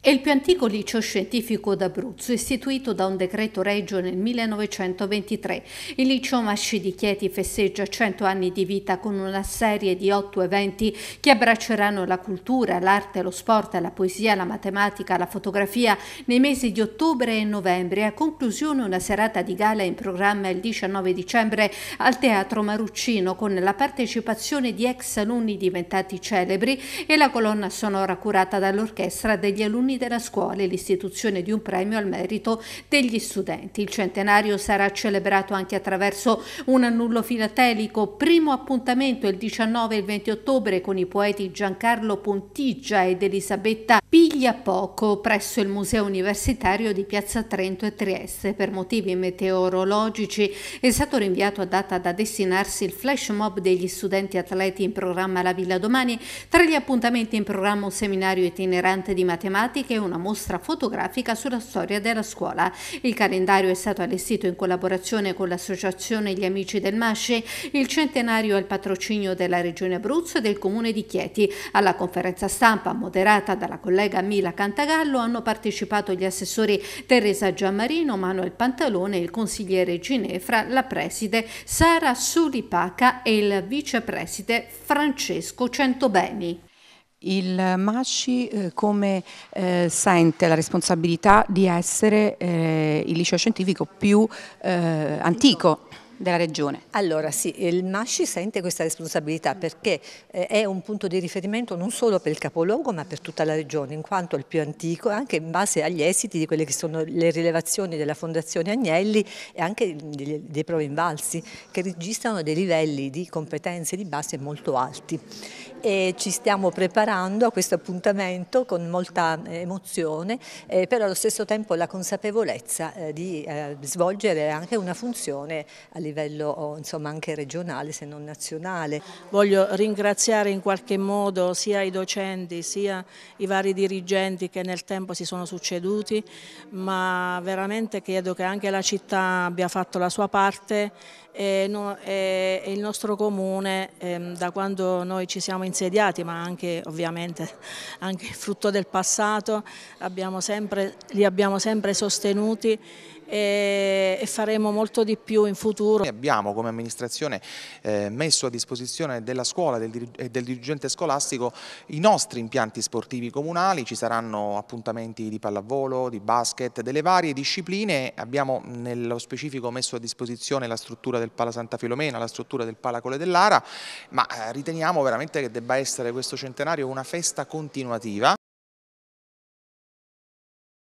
È il più antico liceo scientifico d'Abruzzo, istituito da un decreto regio nel 1923. Il liceo Masci di Chieti festeggia 100 anni di vita con una serie di otto eventi che abbracceranno la cultura, l'arte, lo sport, la poesia, la matematica, la fotografia nei mesi di ottobre e novembre. A conclusione una serata di gala in programma il 19 dicembre al Teatro Maruccino con la partecipazione di ex alunni diventati celebri e la colonna sonora curata dall'orchestra degli alunni alunni della scuola e l'istituzione di un premio al merito degli studenti. Il centenario sarà celebrato anche attraverso un annullo filatelico, primo appuntamento il 19 e il 20 ottobre con i poeti Giancarlo Pontigia ed Elisabetta Pigliapoco presso il Museo Universitario di Piazza Trento e Trieste. Per motivi meteorologici è stato rinviato a data da destinarsi il flash mob degli studenti atleti in programma La Villa Domani. Tra gli appuntamenti in programma un seminario itinerante di matematica tematiche e una mostra fotografica sulla storia della scuola. Il calendario è stato allestito in collaborazione con l'associazione Gli Amici del Masci, il centenario al patrocinio della Regione Abruzzo e del Comune di Chieti. Alla conferenza stampa moderata dalla collega Mila Cantagallo hanno partecipato gli assessori Teresa Giammarino, Manuel Pantalone, il consigliere Ginefra, la preside Sara Sulipaca e il vicepreside Francesco Centobeni. Il Masci eh, come eh, sente la responsabilità di essere eh, il liceo scientifico più eh, antico della regione. Allora sì, il Masci sente questa responsabilità perché eh, è un punto di riferimento non solo per il capoluogo ma per tutta la regione, in quanto è il più antico anche in base agli esiti di quelle che sono le rilevazioni della Fondazione Agnelli e anche dei prove invalsi che registrano dei livelli di competenze di base molto alti. E ci stiamo preparando a questo appuntamento con molta eh, emozione, eh, però allo stesso tempo la consapevolezza di svolgere anche una funzione all'interno livello insomma, anche regionale se non nazionale. Voglio ringraziare in qualche modo sia i docenti sia i vari dirigenti che nel tempo si sono succeduti, ma veramente credo che anche la città abbia fatto la sua parte e, il nostro comune ehm, da quando noi ci siamo insediati, ma anche ovviamente anche frutto del passato, abbiamo sempre, li abbiamo sempre sostenuti e, faremo molto di più in futuro. Abbiamo come amministrazione eh, messo a disposizione della scuola e eh, del dirigente scolastico i nostri impianti sportivi comunali, ci saranno appuntamenti di pallavolo, di basket, delle varie discipline, abbiamo nello specifico messo a disposizione la struttura del Pala Santa Filomena, la struttura del Pala Cole dell'Ara, ma eh, riteniamo veramente che debba essere questo centenario una festa continuativa.